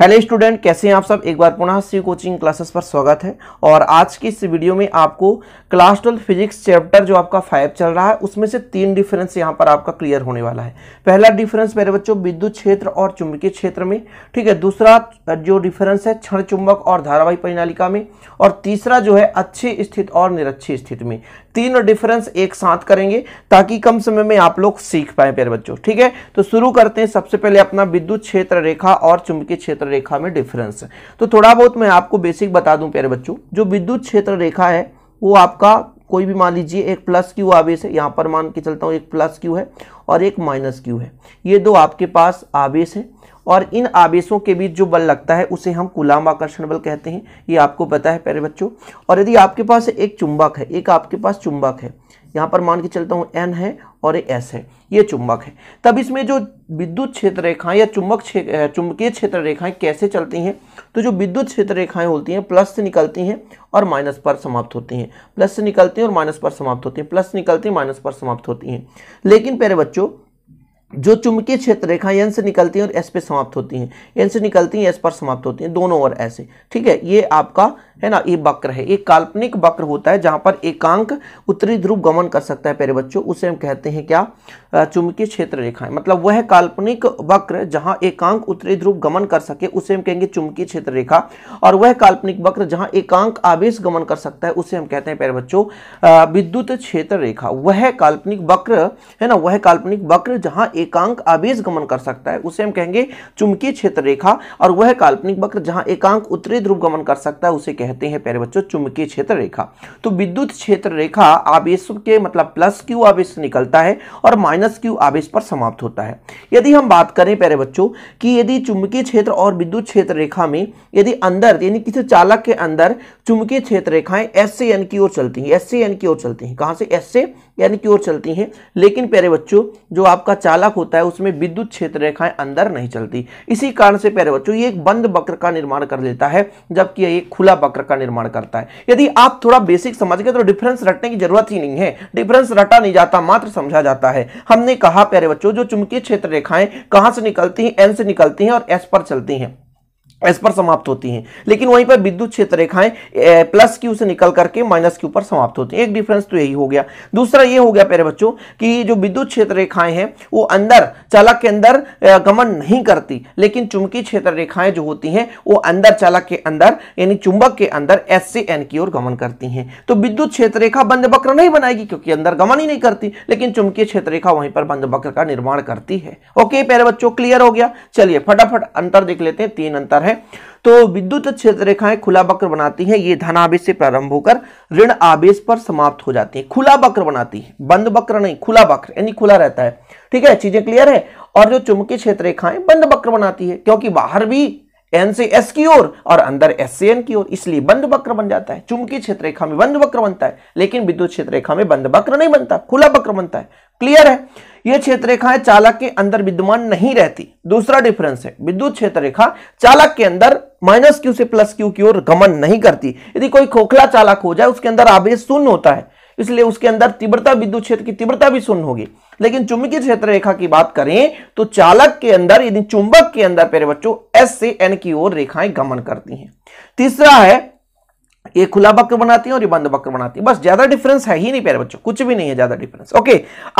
hello student कैसे हैं आप सब एक बार पुनः सी कोचिंग क्लासेस पर स्वागत है और आज की इस वीडियो में आपको क्लास ट्वेल्व फिजिक्स चैप्टर जो आपका फाइव चल रहा है उसमें से तीन डिफरेंस यहाँ पर आपका क्लियर होने वाला है पहला डिफरेंस मेरे बच्चों विद्युत क्षेत्र और चुंबकीय क्षेत्र में ठीक है दूसरा जो डिफरेंस है क्षण चुंबक और धारावाही परिणालिका में और तीसरा जो है अच्छी स्थित और निरक्षी स्थिति में तीनों डिफरेंस एक साथ करेंगे ताकि कम समय में आप लोग सीख पाए प्यारे बच्चों ठीक है तो शुरू करते हैं सबसे पहले अपना विद्युत क्षेत्र रेखा और चुंबकीय क्षेत्र रेखा में डिफरेंस तो थोड़ा बहुत मैं आपको बेसिक बता दूं प्यारे बच्चों जो विद्युत क्षेत्र रेखा है वो आपका कोई भी मान लीजिए एक प्लस क्यू आवेश है यहाँ पर मान के चलता हूँ एक प्लस क्यू है और एक माइनस क्यू है ये दो आपके पास आवेश है और इन आवेशों के बीच जो बल लगता है उसे हम गुलाम आकर्षण बल कहते हैं ये आपको पता है प्यारे बच्चों और यदि आपके पास एक चुंबक है एक आपके पास चुंबक है यहाँ पर मान के चलता हूँ एन है और एस है ये चुंबक है तब इसमें जो विद्युत क्षेत्र रेखाएं या चुंबक चुंबकीय क्षेत्र रेखाएं कैसे चलती हैं तो जो विद्युत क्षेत्र रेखाएं होती हैं प्लस से निकलती हैं और माइनस पर समाप्त होती हैं प्लस से निकलती हैं और माइनस पर समाप्त होती हैं प्लस निकलती हैं माइनस पर समाप्त होती हैं लेकिन प्यारे बच्चों जो चुंबकीय क्षेत्र रेखा एन से निकलती हैं और एस पे समाप्त होती हैं एन से निकलती हैं एस पर समाप्त होती हैं दोनों और ऐसे ठीक है ये आपका है ना ये वक्र है एक काल्पनिक वक्र होता है जहां पर एकांक उत्तरी ध्रुव गमन कर सकता है प्यारे बच्चों उसे हम कहते हैं क्या चुंबकीय क्षेत्र रेखाएं मतलब वह काल्पनिक वक्र जहाँ एकांक उत्तरी ध्रुव गमन कर सके उसे हम कहेंगे चुंबकीय क्षेत्र रेखा और वह काल्पनिक वक्र जहाँ एकांक आवेश गमन कर सकता है उसे हम कहते हैं प्यारे बच्चों विद्युत क्षेत्र रेखा वह काल्पनिक वक्र है ना वह काल्पनिक वक्र जहाँ एकांक आवेश गमन कर सकता है उसे हम कहेंगे चुंबकीय क्षेत्र रेखा और वह काल्पनिक वक्र जहाँ एकांक उत्तरी ध्रुव गमन कर सकता है उसे कह कहते हैं प्यारे बच्चों चुंबकीय क्षेत्र रेखा तो विद्युत क्षेत्र रेखा आवेश के मतलब प्लस क्यू आवेश निकलता है और माइनस क्यू आवेश पर समाप्त होता है यदि हम बात करें प्यारे बच्चों कि यदि चुंबकीय क्षेत्र और विद्युत क्षेत्र रेखा में यदि अंदर यानी किसी चालक के अंदर चुंबकीय क्षेत्र रेखाएं एस से एन की ओर चलती हैं एस से एन की ओर चलती हैं कहाँ से एस से एन की ओर चलती हैं लेकिन प्यारे बच्चों जो आपका चालक होता है उसमें विद्युत क्षेत्र रेखाएं अंदर नहीं चलती इसी कारण से प्यारे बच्चों ये एक बंद वक्र का निर्माण कर लेता है जबकि ये खुला वक्र वक्र का निर्माण करता है यदि आप थोड़ा बेसिक समझ गए तो डिफरेंस रटने की जरूरत ही नहीं है डिफरेंस रटा नहीं जाता मात्र समझा जाता है हमने कहा प्यारे बच्चों जो चुंबकीय क्षेत्र रेखाएं कहां से निकलती हैं एन से निकलती हैं और एस पर चलती हैं एस पर समाप्त होती हैं लेकिन वहीं पर विद्युत क्षेत्र रेखाएं प्लस क्यू से निकल करके माइनस क्यू पर समाप्त होती हैं एक डिफरेंस तो यही हो गया दूसरा ये हो गया प्यारे बच्चों कि जो विद्युत क्षेत्र रेखाएं हैं वो अंदर चालक के अंदर गमन नहीं करती लेकिन चुंबकीय क्षेत्र रेखाएं जो होती हैं वो अंदर चालक के अंदर यानी चुंबक के अंदर एस से एन की ओर गमन करती हैं तो विद्युत क्षेत्र रेखा बंद वक्र नहीं बनाएगी क्योंकि अंदर गमन ही नहीं करती लेकिन चुंबकीय क्षेत्र रेखा वहीं पर बंद वक्र का निर्माण करती है ओके प्यारे बच्चों क्लियर हो गया चलिए फटाफट अंतर देख लेते हैं तीन अंतर है है तो विद्युत क्षेत्र रेखाएं खुला वक्र बनाती हैं ये धन आवेश से प्रारंभ होकर ऋण आवेश पर समाप्त हो जाती है खुला वक्र बनाती है बंद वक्र नहीं खुला वक्र यानी खुला रहता है ठीक है चीजें क्लियर है और जो चुंबकीय क्षेत्र रेखाएं बंद वक्र बनाती है क्योंकि बाहर भी एन से एस की ओर और अंदर एस से एन की ओर इसलिए बंद वक्र बन जाता है चुंबकीय क्षेत्र रेखा में बंद वक्र बनता है लेकिन विद्युत क्षेत्र रेखा में बंद वक्र नहीं बनता खुला वक्र बनता है क्लियर है यह क्षेत्र है चालक के अंदर विद्यमान नहीं रहती दूसरा डिफरेंस है विद्युत क्षेत्र रेखा चालक के अंदर माइनस क्यू से प्लस क्यू की ओर गमन नहीं करती यदि कोई खोखला चालक हो जाए उसके अंदर आवेश शून्य होता है इसलिए उसके अंदर तीव्रता विद्युत क्षेत्र की तीव्रता भी शून्य होगी लेकिन चुंबकीय क्षेत्र रेखा की बात करें तो चालक के अंदर यदि चुंबक के अंदर पेरे बच्चों एस से एन की ओर रेखाएं गमन करती हैं तीसरा है ये खुला वक्र बनाती है और ये बंद वक्र बनाती है बस ज्यादा डिफरेंस है ही नहीं प्यारे बच्चों कुछ भी नहीं है ज्यादा डिफरेंस ओके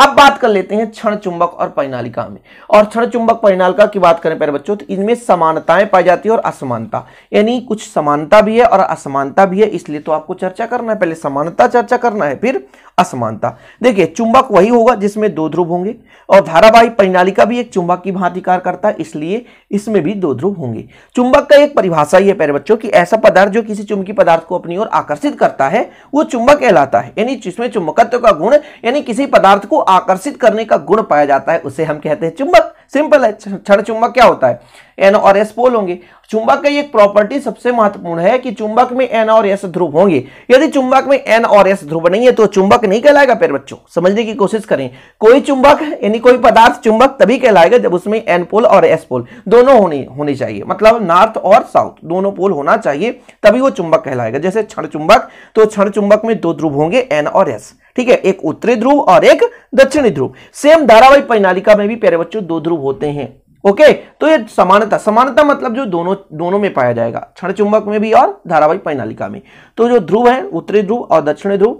अब बात कर लेते हैं क्षण चुंबक और परिणालिका में और क्षण चुंबक परिणालिका की बात करें प्यारे बच्चों तो इनमें समानताएं पाई जाती है और असमानता यानी कुछ समानता भी है और असमानता भी है इसलिए तो आपको चर्चा करना है पहले समानता चर्चा करना है फिर असमानता देखिए चुंबक वही होगा जिसमें दो ध्रुव होंगे और धारावाही परिणालिका भी एक चुंबक की भांति कार्य करता है इसलिए इसमें भी दो ध्रुव होंगे चुंबक का एक परिभाषा ही है प्यारे बच्चों की ऐसा पदार्थ जो किसी चुंबकीय पदार्थ को अपनी ओर आकर्षित करता है वो चुंबक कहलाता है यानी जिसमें चुंबकत्व का गुण यानी किसी पदार्थ को आकर्षित करने का गुण पाया जाता है उसे हम कहते हैं चुंबक सिंपल है क्षण चुंबक क्या होता है एन और एस पोल होंगे चुंबक का एक प्रॉपर्टी सबसे महत्वपूर्ण है कि चुंबक में एन और एस ध्रुव होंगे यदि चुंबक में एन और एस ध्रुव नहीं है तो चुंबक नहीं कहलाएगा पेड़ बच्चों समझने की कोशिश करें कोई चुंबक यानी कोई पदार्थ चुंबक तभी कहलाएगा जब उसमें एन पोल और एस पोल दोनों होने होने चाहिए मतलब नॉर्थ और साउथ दोनों पोल होना चाहिए तभी वो चुंबक कहलाएगा जैसे क्षण चुंबक तो क्षण चुंबक में दो ध्रुव होंगे एन और एस ठीक है एक उत्तरी ध्रुव और एक दक्षिणी ध्रुव सेम धारावाही परिणालिका में भी प्यारे बच्चों दो ध्रुव होते हैं ओके तो ये समानता समानता मतलब जो दोनों दोनों में पाया जाएगा क्षण चुंबक में भी और धारावाही परिणालिका में तो जो ध्रुव है उत्तरी ध्रुव और दक्षिणी ध्रुव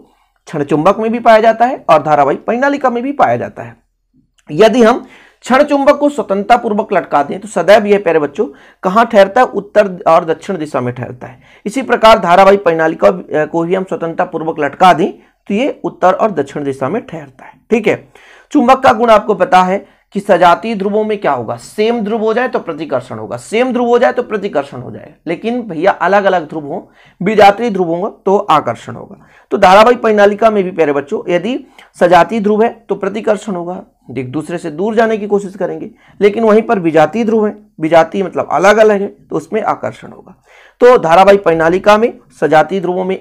क्षण चुंबक में भी पाया जाता है और धारावाही परिणालिका में भी पाया जाता है यदि हम क्षण चुंबक को स्वतंत्रता पूर्वक लटका दें तो सदैव यह प्यारे बच्चों कहां ठहरता है उत्तर और दक्षिण दिशा में ठहरता है इसी प्रकार धारावाही परिणालिका को भी हम स्वतंत्रता पूर्वक लटका दें तो ये उत्तर और दक्षिण दिशा में ठहरता है ठीक है चुंबक का गुण आपको पता है कि सजातीय ध्रुवों में क्या होगा सेम ध्रुव हो जाए तो प्रतिकर्षण होगा सेम ध्रुव हो जाए तो प्रतिकर्षण हो जाए लेकिन भैया अलग अलग ध्रुव हो विजातीय ध्रुव होगा तो आकर्षण होगा तो धारावाही परिणालिका में भी प्यारे बच्चों यदि सजातीय ध्रुव है तो प्रतिकर्षण होगा एक दूसरे से दूर जाने की कोशिश करेंगे लेकिन वहीं पर विजातीय ध्रुव है विजातीय मतलब अलग अलग है तो उसमें आकर्षण होगा तो धारावाही परिणालिका में सजातीय ध्रुवों में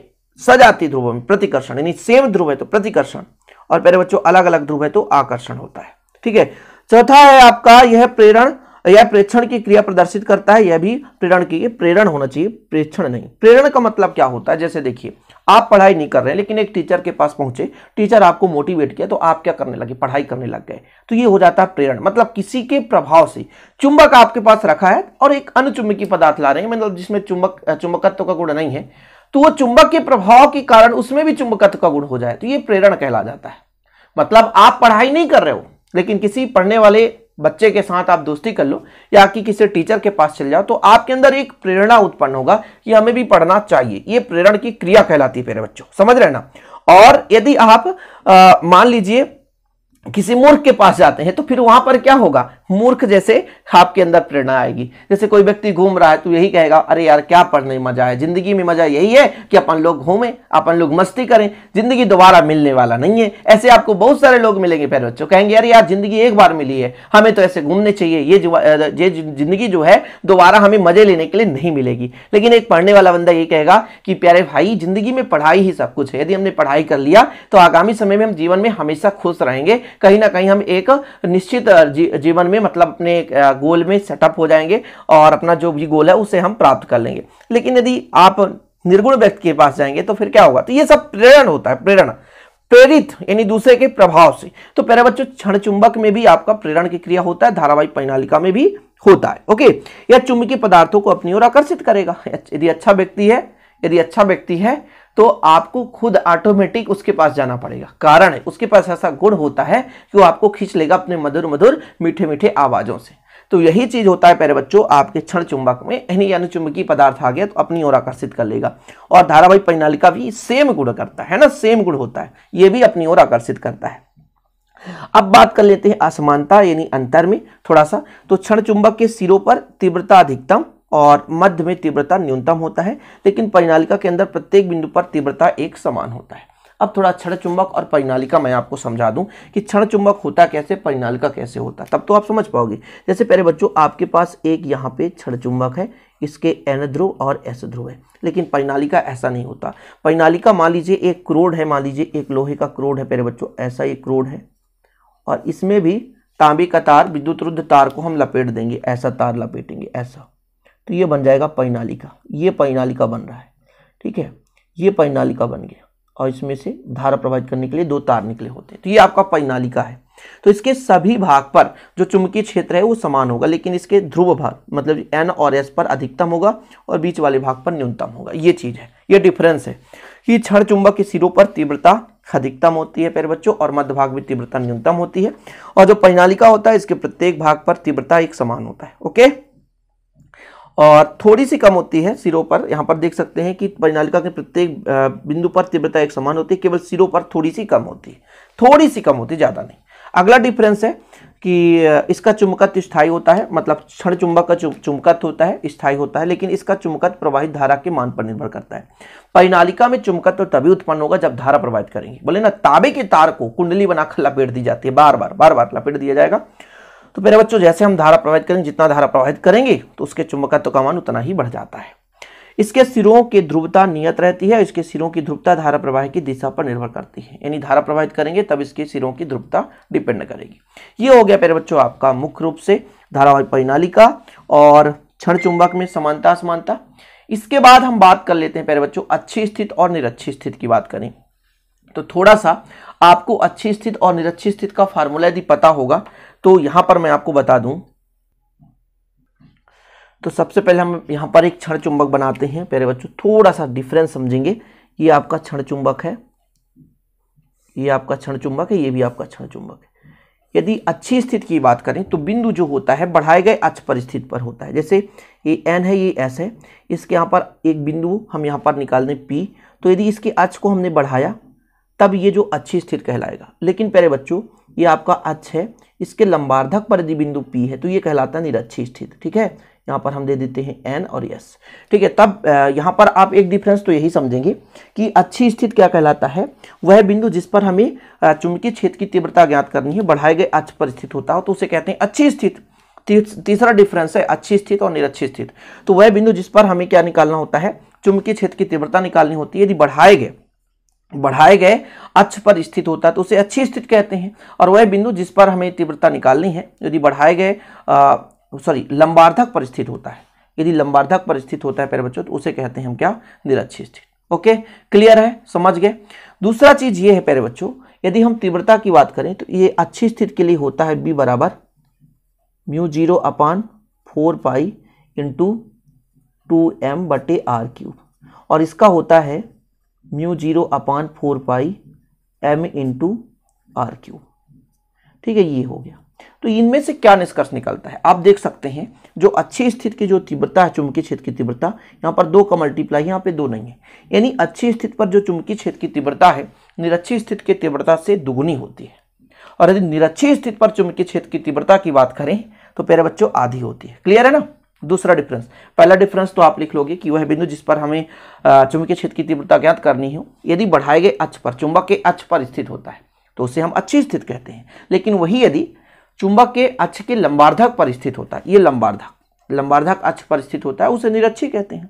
सजाती ध्रुव में प्रतिकर्षण यानी सेम ध्रुव है तो प्रतिकर्षण और पहले बच्चों अलग अलग ध्रुव है तो आकर्षण होता है ठीक है चौथा है आपका यह प्रेरण यह प्रेक्षण की क्रिया प्रदर्शित करता है यह भी प्रेरण की प्रेरण होना चाहिए प्रेक्षण नहीं प्रेरण का मतलब क्या होता है जैसे देखिए आप पढ़ाई नहीं कर रहे हैं लेकिन एक टीचर के पास पहुंचे टीचर आपको मोटिवेट किया तो आप क्या करने लगे पढ़ाई करने लग गए तो ये हो जाता है प्रेरण मतलब किसी के प्रभाव से चुंबक आपके पास रखा है और एक अनुचुंबकीय पदार्थ ला रहे हैं मतलब जिसमें चुंबक चुंबकत्व का गुण नहीं है तो वो चुंबक के प्रभाव के कारण उसमें भी चुंबकत्व का गुण हो जाए तो ये प्रेरण कहला जाता है मतलब आप पढ़ाई नहीं कर रहे हो लेकिन किसी पढ़ने वाले बच्चे के साथ आप दोस्ती कर लो या कि किसी टीचर के पास चले जाओ तो आपके अंदर एक प्रेरणा उत्पन्न होगा कि हमें भी पढ़ना चाहिए ये प्रेरण की क्रिया कहलाती है मेरे बच्चों समझ रहे ना और यदि आप मान लीजिए किसी मूर्ख के पास जाते हैं तो फिर वहां पर क्या होगा मूर्ख जैसे आपके अंदर प्रेरणा आएगी जैसे कोई व्यक्ति घूम रहा है तो यही कहेगा अरे यार क्या पढ़ने में मजा है जिंदगी में मजा यही है कि अपन लोग घूमें अपन लोग मस्ती करें जिंदगी दोबारा मिलने वाला नहीं है ऐसे आपको बहुत सारे लोग मिलेंगे पहले बच्चों कहेंगे अरे यार जिंदगी एक बार मिली है हमें तो ऐसे घूमने चाहिए ये ये जिंदगी जो है दोबारा हमें मजे लेने के लिए नहीं मिलेगी लेकिन एक पढ़ने वाला बंदा ये कहेगा कि प्यारे भाई जिंदगी में पढ़ाई ही सब कुछ है यदि हमने पढ़ाई कर लिया तो आगामी समय में हम जीवन में हमेशा खुश रहेंगे कहीं ना कहीं हम एक निश्चित जीवन में मतलब अपने गोल में सेटअप हो जाएंगे और अपना जो भी गोल है उसे हम प्राप्त कर लेंगे लेकिन यदि आप निर्गुण व्यक्ति के पास जाएंगे तो फिर क्या होगा तो ये सब प्रेरण होता है प्रेरणा प्रेरित यानी दूसरे के प्रभाव से तो पहले बच्चों क्षण चुंबक में भी आपका प्रेरण की क्रिया होता है धारावाहिक पैनालिका में भी होता है ओके यह चुंबकीय पदार्थों को अपनी ओर आकर्षित करेगा यदि अच्छा व्यक्ति है यदि अच्छा व्यक्ति है तो आपको खुद ऑटोमेटिक उसके पास जाना पड़ेगा कारण है उसके पास ऐसा गुण होता है कि वो आपको खींच लेगा अपने मधुर मधुर मीठे मीठे आवाज़ों से तो यही चीज़ होता है प्यारे बच्चों आपके क्षण चुंबक में यानी यानी चुंबकीय पदार्थ आ गया तो अपनी ओर आकर्षित कर लेगा और धारावाहिक परिणालिका भी सेम गुण करता है ना सेम गुण होता है ये भी अपनी ओर आकर्षित करता है अब बात कर लेते हैं असमानता यानी अंतर में थोड़ा सा तो क्षण चुंबक के सिरों पर तीव्रता अधिकतम और मध्य में तीव्रता न्यूनतम होता है लेकिन परिणालिका के अंदर प्रत्येक बिंदु पर तीव्रता एक समान होता है अब थोड़ा क्षण चुंबक और परिणालिका मैं आपको समझा दूं कि क्षण चुंबक होता कैसे परिणालिका कैसे होता तब तो आप समझ पाओगे जैसे पहले बच्चों आपके पास एक यहाँ पे क्षण चुंबक है इसके एन ध्रुव और एस ध्रुव है लेकिन परिणालिका ऐसा नहीं होता परिणालिका मान लीजिए एक क्रोड है मान लीजिए एक लोहे का क्रोड है पहले बच्चों ऐसा एक क्रोड है और इसमें भी तांबे का तार विद्युत रुद्ध तार को हम लपेट देंगे ऐसा तार लपेटेंगे ऐसा तो ये बन जाएगा पैनालिका ये पैनालिका बन रहा है ठीक है ये पैनालिका बन गया और इसमें से धारा प्रवाहित करने के लिए दो तार निकले होते हैं तो ये आपका पैनालिका है तो इसके सभी भाग पर जो चुंबकीय क्षेत्र है वो समान होगा लेकिन इसके ध्रुव भाग मतलब एन और एस पर अधिकतम होगा और बीच वाले भाग पर न्यूनतम होगा ये चीज़ है ये डिफरेंस है कि क्षण चुंबक के सिरों पर तीव्रता अधिकतम होती है प्यारे बच्चों और मध्य भाग में तीव्रता न्यूनतम होती है और जो पैनालिका होता है इसके प्रत्येक भाग पर तीव्रता एक समान होता है ओके और थोड़ी सी कम होती है सिरों पर यहाँ पर देख सकते हैं कि परिनालिका के प्रत्येक बिंदु पर तीव्रता एक समान होती है केवल सिरों पर थोड़ी सी कम होती है थोड़ी सी कम होती है ज़्यादा नहीं अगला डिफरेंस है कि इसका चुंबकत्व स्थायी होता है मतलब क्षण चुंबक का चुंबकत्व होता है स्थायी होता है लेकिन इसका चुंबकत्व प्रवाहित धारा के मान पर निर्भर करता है परिनालिका में चुंबकत्व तभी उत्पन्न होगा जब धारा प्रवाहित करेंगे बोले ना ताबे के तार को कुंडली बनाकर लपेट दी जाती है बार बार बार बार लपेट दिया जाएगा तो मेरे बच्चों जैसे हम धारा प्रवाहित करेंगे जितना धारा प्रवाहित करेंगे तो उसके चुंबकत्व का मान उतना ही बढ़ जाता है इसके सिरों की ध्रुवता नियत रहती है इसके सिरों की ध्रुवता धारा प्रवाह की दिशा पर निर्भर करती है यानी धारा प्रवाहित करेंगे तब इसके सिरों की ध्रुवता डिपेंड करेगी ये हो गया मेरे बच्चों आपका मुख्य रूप से धारावाहिक परिणाली का और क्षण चुंबक में समानता असमानता इसके बाद हम बात कर लेते हैं पहले बच्चों अच्छी स्थिति और निरक्षी स्थिति की बात करें तो थोड़ा सा आपको अच्छी स्थित और निरक्षी स्थित का फार्मूला यदि पता होगा तो यहां पर मैं आपको बता दूं तो सबसे पहले हम यहां पर एक क्षण चुंबक बनाते हैं प्यारे बच्चों थोड़ा सा डिफरेंस समझेंगे ये आपका क्षण चुंबक है ये आपका क्षण चुंबक है ये भी आपका क्षण चुंबक है यदि अच्छी स्थिति की बात करें तो बिंदु जो होता है बढ़ाए गए अच्छ पर स्थित पर होता है जैसे ये एन है ये एस है इसके यहाँ पर एक बिंदु हम यहाँ पर निकाल दें पी तो यदि इसके अच्छ को हमने बढ़ाया तब ये जो अच्छी स्थिर कहलाएगा लेकिन प्यारे बच्चों ये आपका अच्छ है इसके लंबार्धक परिधि बिंदु पी है तो ये कहलाता है निरक्षी स्थित ठीक है यहाँ पर हम दे देते हैं एन और यस ठीक है तब यहाँ पर आप एक डिफरेंस तो यही समझेंगे कि अच्छी स्थिति क्या कहलाता है वह बिंदु जिस पर हमें चुंबकीय क्षेत्र की तीव्रता ज्ञात करनी है बढ़ाए गए अच्छ पर स्थित होता हो तो उसे कहते हैं अच्छी स्थिति तीसरा डिफरेंस है अच्छी स्थित और निरक्षी स्थित तो वह बिंदु जिस पर हमें क्या निकालना होता है चुंबकीय क्षेत्र की तीव्रता निकालनी होती है यदि बढ़ाए गए बढ़ाए गए अक्ष पर स्थित होता है तो उसे अच्छी स्थिति कहते हैं और वह बिंदु जिस पर हमें तीव्रता निकालनी है यदि बढ़ाए गए सॉरी लंबार्धक पर स्थित होता है यदि लंबार्धक पर स्थित होता है पैर बच्चों तो उसे कहते हैं हम क्या निरक्षी स्थिति ओके क्लियर है समझ गए दूसरा चीज ये है पैर बच्चों यदि हम तीव्रता की बात करें तो ये अच्छी स्थिति के लिए होता है बी बराबर mu zero upon four pi into two M बटे आर क्यूब और इसका होता है mu zero upon four pi M into R Q ठीक है ये हो गया तो इनमें से क्या निष्कर्ष निकलता है आप देख सकते हैं जो अच्छी स्थिति की जो तीव्रता है चुंबकीय क्षेत्र की तीव्रता यहाँ पर दो का मल्टीप्लाई यहाँ पे दो नहीं है यानी अच्छी स्थिति पर जो चुंबकीय क्षेत्र की तीव्रता है निरक्षी स्थिति की तीव्रता से दुगुनी होती है और यदि निरक्षी स्थिति पर चुंबकीय क्षेत्र की तीव्रता की बात करें तो प्यारे बच्चों आधी होती है क्लियर है ना दूसरा डिफरेंस पहला डिफरेंस तो आप लिख लोगे कि वह बिंदु जिस पर हमें चुंबकीय क्षेत्र की तीव्रता ज्ञात करनी हो यदि बढ़ाए गए अक्ष पर चुंबक के अक्ष पर स्थित होता है तो उसे हम अच्छी स्थित कहते हैं लेकिन वही यदि चुंबक के अक्ष के लंबार्धक पर स्थित होता है ये लंबार्धक लंबार्धक अक्ष पर स्थित होता है उसे निरक्षी कहते हैं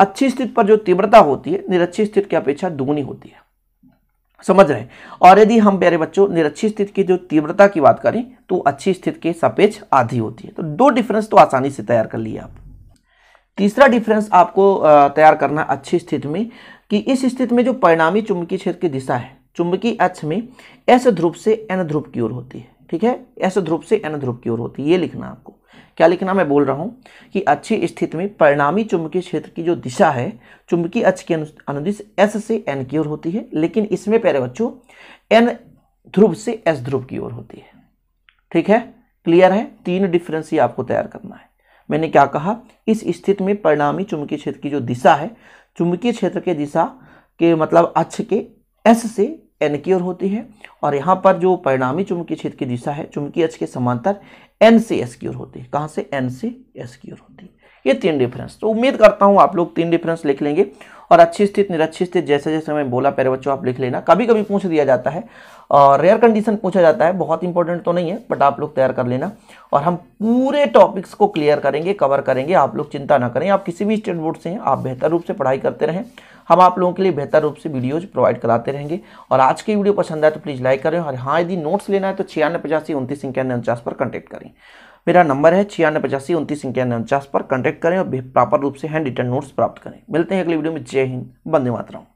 अच्छी स्थित पर जो तीव्रता होती है निरक्षी स्थित की अपेक्षा दुगुनी होती है समझ रहे हैं और यदि हम प्यारे बच्चों निरक्षी स्थिति की जो तीव्रता की बात करें तो अच्छी स्थिति के सापेक्ष आधी होती है तो दो डिफरेंस तो आसानी से तैयार कर लिए आप तीसरा डिफरेंस आपको तैयार करना अच्छी स्थिति में कि इस स्थिति में जो परिणामी चुंबकीय क्षेत्र की दिशा है चुंबकीय अक्ष में एस ध्रुव से एन ध्रुव की ओर होती है ठीक है एस ध्रुव से एन ध्रुव की ओर होती है ये लिखना आपको क्या लिखना हाँ, मैं बोल रहा हूँ कि अच्छी स्थिति में परिणामी चुंबकीय क्षेत्र की जो दिशा है चुंबकीय अक्ष के अनुदिश एस से एन की ओर होती है लेकिन इसमें प्यारे बच्चों एन ध्रुव से एस ध्रुव की ओर होती है ठीक है क्लियर है तीन डिफरेंस ही आपको तैयार करना है मैंने क्या कहा इस स्थिति में परिणामी चुंबकीय क्षेत्र की जो दिशा है चुंबकीय क्षेत्र के दिशा के मतलब अक्ष के एस से एनक्योर होती है और यहाँ पर जो परिणामी चुंबकीय क्षेत्र की दिशा है चुंबकीय अक्ष के समांतर एन से एसक्योर होती है कहाँ से एन से एसक्योर होती है ये तीन डिफरेंस तो उम्मीद करता हूँ आप लोग तीन डिफरेंस लिख लेंगे और अच्छी स्थित निरक्षी स्थित जैसे जैसे मैं बोला पहले बच्चों आप लिख लेना कभी कभी पूछ दिया जाता है और रेयर कंडीशन पूछा जाता है बहुत इंपॉर्टेंट तो नहीं है बट आप लोग तैयार कर लेना और हम पूरे टॉपिक्स को क्लियर करेंगे कवर करेंगे आप लोग चिंता ना करें आप किसी भी स्टेट बोर्ड से हैं आप बेहतर रूप से पढ़ाई करते रहें हम आप लोगों के लिए बेहतर रूप से वीडियोज प्रोवाइड कराते रहेंगे और आज की वीडियो पसंद आए तो प्लीज़ लाइक करें और हाँ यदि नोट्स लेना है तो छियानवे पचासी उनतीस इक्यानवे उनचास पर कंटेक्ट करें मेरा नंबर है छियानवे पचासी उनतीस इक्यानवे उनचास पर कॉन्टैक्ट करें और प्रॉपर रूप से हैंड रिटर्न नोट्स प्राप्त करें मिलते हैं अगले वीडियो में जय हिंद बंदे मातरम